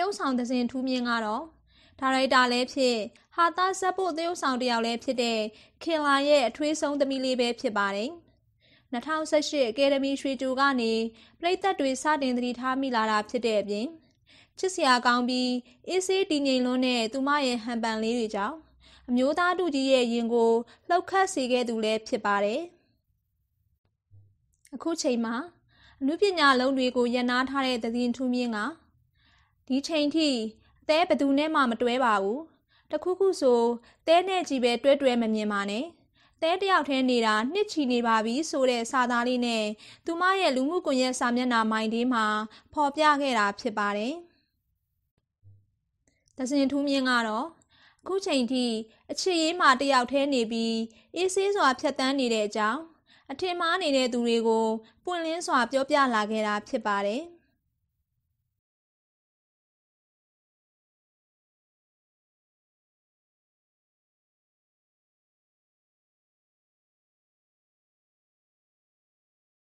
ရုပ်ဆောင်သစဉ်ထူးမြင့်ကတော့ဒါရိုက်တာလည်းဖြစ်ဟာတာဇက်ဖို့သရုပ်ဆောင်တယောက်လည်းဖြစ်တဲ့ခင်လာရဲ့အထွေးဆုံးသမီးလေးပဲဖြစ်ပါတယ်2018အကယ်ဒမီရွှေကြိုကနေပြည်သက်တွေစတင်တည်ထားမိလာတာဖြစ်တဲ့အပြင်ချစ်စရာကောင်းပြီးအေးဆေးတည်ငြိမ်လွန်းတဲ့သူမရဲ့ဟန်ပန်လေးတွေကြောင့်အမျိုးသားတူကြီးရဲ့ရင်ကိုလှုပ်ခတ်စေခဲ့သူလည်းဖြစ်ပါတယ်။အခုချိန်မှာအမှုပညာလုံးတွေကိုရန်နာထားတဲ့သတင်းထူးမြင့်ကဒီချိန်ထိအသေးဘသူနဲ့မှမတွဲပါဘူးတခုခုဆိုတဲနဲ့ကြီးပဲတွဲတွဲမမြင်ပါနဲ့တဲတယောက်ထဲနေတာနှစ်ချီနေပါပြီဆိုတဲ့စာသားလေးနဲ့သူမရဲ့လူမှုကွန်ရက်စာမျက်နှာမိုင်းသေးမှာပေါ်ပြခဲ့တာဖြစ်ပါတယ်။တစင်ထူးမြင့်ကတော့အခုချိန်ထိအခြေရေးမှာတယောက်ထဲနေပြီးအေးဆေးစွာဖြတ်တန်းနေတဲ့အကြောင်းအထင်မှားနေတဲ့သူတွေကိုပွင့်လင်းစွာပြောပြလာခဲ့တာဖြစ်ပါတယ်။